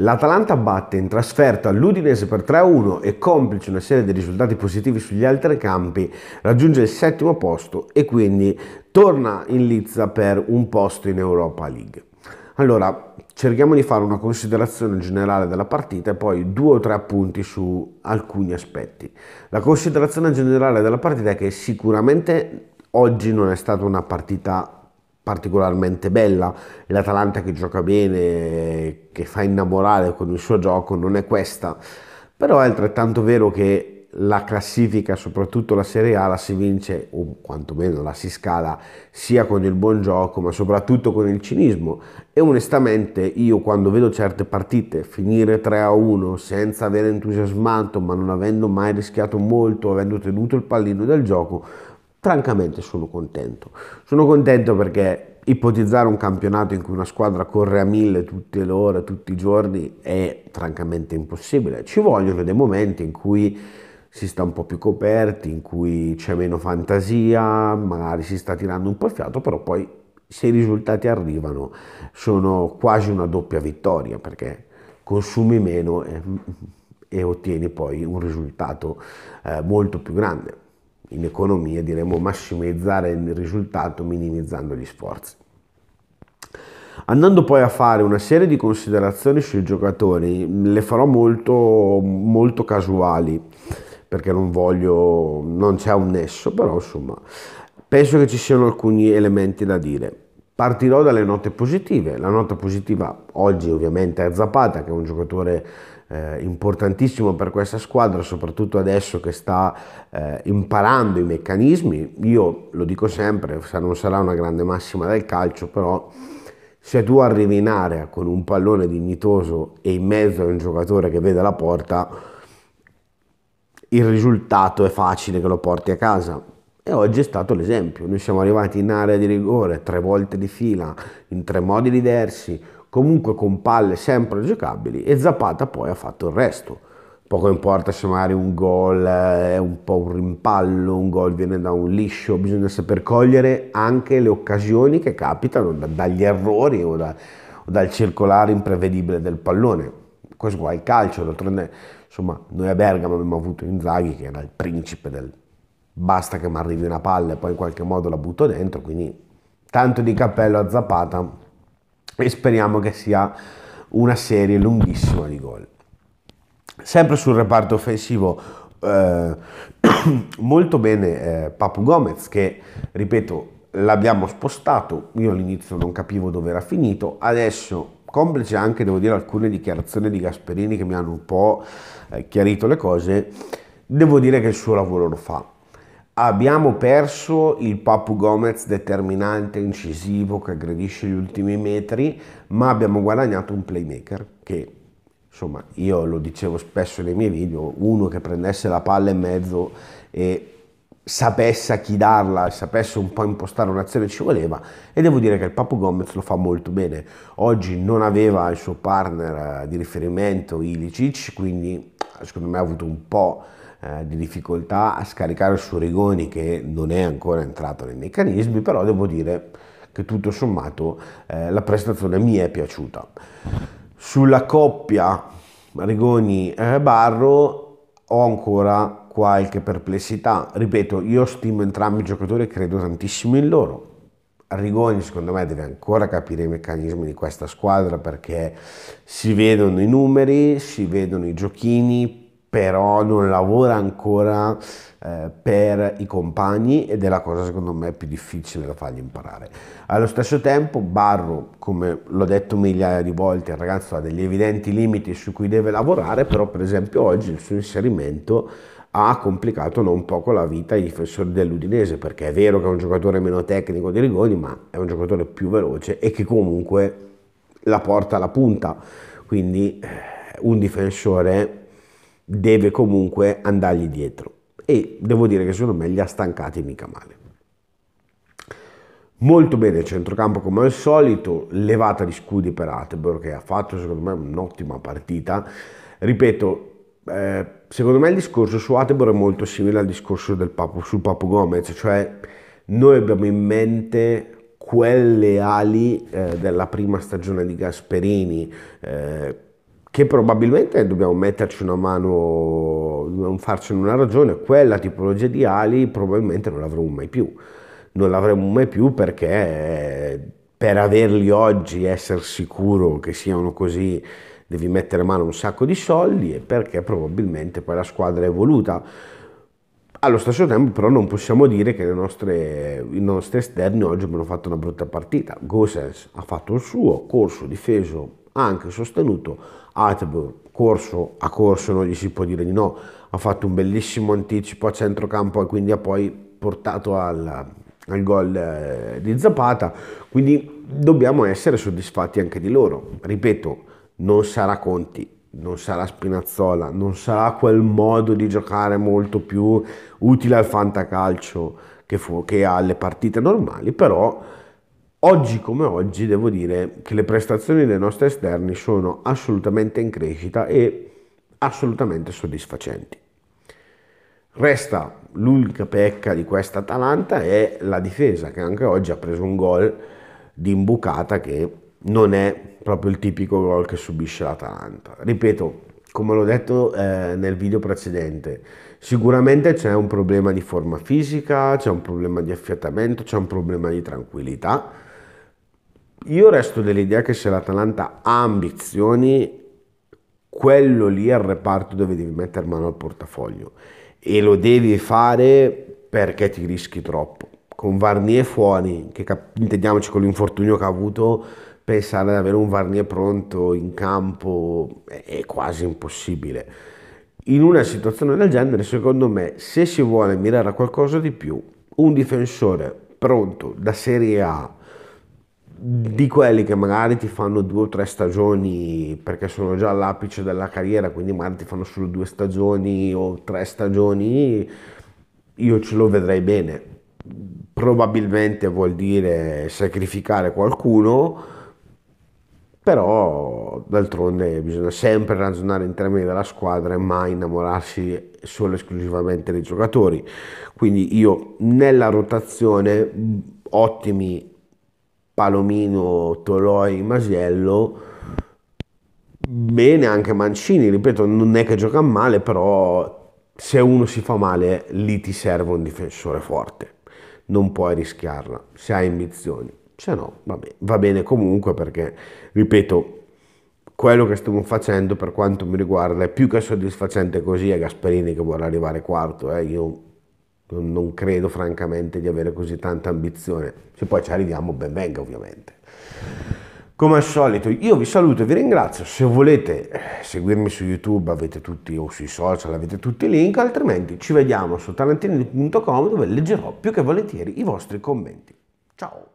L'Atalanta batte in trasferta l'Udinese per 3-1 e complice una serie di risultati positivi sugli altri campi raggiunge il settimo posto e quindi torna in lizza per un posto in Europa League. Allora, cerchiamo di fare una considerazione generale della partita e poi due o tre appunti su alcuni aspetti. La considerazione generale della partita è che sicuramente oggi non è stata una partita particolarmente bella, l'Atalanta che gioca bene, che fa innamorare con il suo gioco, non è questa, però è altrettanto vero che la classifica, soprattutto la Serie A, la si vince, o quantomeno la si scala, sia con il buon gioco, ma soprattutto con il cinismo. E onestamente io quando vedo certe partite finire 3-1 senza avere entusiasmato, ma non avendo mai rischiato molto, avendo tenuto il pallino del gioco, francamente sono contento. Sono contento perché ipotizzare un campionato in cui una squadra corre a mille tutte le ore, tutti i giorni, è francamente impossibile. Ci vogliono dei momenti in cui si sta un po' più coperti, in cui c'è meno fantasia, magari si sta tirando un po' il fiato, però poi se i risultati arrivano sono quasi una doppia vittoria perché consumi meno e, e ottieni poi un risultato eh, molto più grande in economia diremmo massimizzare il risultato minimizzando gli sforzi. Andando poi a fare una serie di considerazioni sui giocatori, le farò molto, molto casuali perché non voglio, non c'è un nesso, però insomma penso che ci siano alcuni elementi da dire. Partirò dalle note positive, la nota positiva oggi ovviamente è Zapata che è un giocatore eh, importantissimo per questa squadra, soprattutto adesso che sta eh, imparando i meccanismi. Io lo dico sempre, non sarà una grande massima del calcio, però se tu arrivi in area con un pallone dignitoso e in mezzo a un giocatore che vede la porta, il risultato è facile che lo porti a casa. E oggi è stato l'esempio, noi siamo arrivati in area di rigore tre volte di fila, in tre modi diversi, comunque con palle sempre giocabili e Zapata poi ha fatto il resto. Poco importa se magari un gol eh, è un po' un rimpallo, un gol viene da un liscio, bisogna saper cogliere anche le occasioni che capitano dagli errori o, da, o, dal circolare imprevedibile del pallone. Questo qua è il calcio, d'altronde insomma noi a Bergamo abbiamo avuto Inzaghi che era il principe del basta che mi arrivi una palla e poi in qualche modo la butto dentro, quindi tanto di cappello a Zapata e speriamo che sia una serie lunghissima di gol. Sempre sul reparto offensivo, eh, molto bene eh, Papu Gomez che, ripeto, l'abbiamo spostato, io all'inizio non capivo dove era finito, adesso complice anche, devo dire, alcune dichiarazioni di Gasperini che mi hanno un po' eh, chiarito le cose, devo dire che il suo lavoro lo fa Abbiamo perso il Papu Gomez determinante, incisivo, che aggredisce gli ultimi metri, ma abbiamo guadagnato un playmaker che, insomma, io lo dicevo spesso nei miei video, uno che prendesse la palla in mezzo e sapesse a chi darla, sapesse un po' impostare un'azione ci voleva e devo dire che il Papu Gomez lo fa molto bene. Oggi non aveva il suo partner eh, di riferimento Ilicic, quindi secondo me ha avuto un po' Eh, di difficoltà a scaricare su Rigoni che non è ancora entrato nei meccanismi, però devo dire che tutto sommato eh, la prestazione mi è piaciuta. Sulla coppia Rigoni-Barro eh, ho ancora qualche perplessità. Ripeto, io stimo entrambi i giocatori e credo tantissimo in loro. Rigoni secondo me deve ancora capire i meccanismi di questa squadra perché si vedono i numeri, si vedono i giochini, però non lavora ancora eh, per i compagni ed è la cosa secondo me più difficile da fargli imparare. Allo stesso tempo Barro, come l'ho detto migliaia di volte, il ragazzo ha degli evidenti limiti su cui deve lavorare, però per esempio oggi il suo inserimento ha complicato non poco la vita ai difensori dell'Udinese, perché è vero che è un giocatore meno tecnico di Rigoni, ma è un giocatore più veloce e che comunque la porta alla punta. Quindi eh, un difensore deve comunque andargli dietro. E devo dire che secondo me li ha stancati mica male. Molto bene il centrocampo come al solito, levata di scudi per Atebor che ha fatto secondo me un'ottima partita. Ripeto, eh, secondo me il discorso su Atebor è molto simile al discorso del Papu, sul Papu Gomez, cioè noi abbiamo in mente quelle ali eh, della prima stagione di Gasperini, eh, che probabilmente dobbiamo metterci una mano, non farcene una ragione, quella tipologia di ali probabilmente non l'avremo mai più. Non l'avremo mai più perché per averli oggi, essere sicuro che siano così, devi mettere a mano un sacco di soldi e perché probabilmente poi la squadra è evoluta. Allo stesso tempo però non possiamo dire che nostre, i nostri esterni oggi abbiano fatto una brutta partita. Gosens ha fatto il suo, corso, difeso, ha anche sostenuto Atbur, corso a corso non gli si può dire di no, ha fatto un bellissimo anticipo a centrocampo e quindi ha poi portato al, al gol eh, di Zapata, quindi dobbiamo essere soddisfatti anche di loro. Ripeto, non sarà Conti, non sarà Spinazzola, non sarà quel modo di giocare molto più utile al fantacalcio che, fu, che alle partite normali, però Oggi come oggi devo dire che le prestazioni dei nostri esterni sono assolutamente in crescita e assolutamente soddisfacenti. Resta l'unica pecca di questa Atalanta è la difesa che anche oggi ha preso un gol di imbucata che non è proprio il tipico gol che subisce l'Atalanta. Ripeto, come l'ho detto eh, nel video precedente, sicuramente c'è un problema di forma fisica, c'è un problema di affiatamento, c'è un problema di tranquillità io resto dell'idea che se l'Atalanta ha ambizioni, quello lì è il reparto dove devi mettere mano al portafoglio e lo devi fare perché ti rischi troppo. Con Varnier fuori, che cap- intendiamoci con l'infortunio che ha avuto, pensare ad avere un Varnier pronto in campo è quasi impossibile. In una situazione del genere, secondo me, se si vuole mirare a qualcosa di più, un difensore pronto da Serie A di quelli che magari ti fanno due o tre stagioni perché sono già all'apice della carriera, quindi magari ti fanno solo due stagioni o tre stagioni, io ce lo vedrei bene. Probabilmente vuol dire sacrificare qualcuno, però d'altronde bisogna sempre ragionare in termini della squadra e mai innamorarsi solo e esclusivamente dei giocatori. Quindi io nella rotazione ottimi Palomino, Toloi, Masiello, bene anche Mancini, ripeto, non è che gioca male, però se uno si fa male lì ti serve un difensore forte, non puoi rischiarla, se hai ambizioni, se no vabbè, va bene comunque perché, ripeto, quello che stiamo facendo per quanto mi riguarda è più che soddisfacente così, è Gasperini che vuole arrivare quarto, eh, io non credo francamente di avere così tanta ambizione. Se poi ci arriviamo, ben venga ovviamente. Come al solito, io vi saluto e vi ringrazio. Se volete seguirmi su YouTube avete tutti, o sui social avete tutti i link, altrimenti ci vediamo su tarantinidi.com dove leggerò più che volentieri i vostri commenti. Ciao!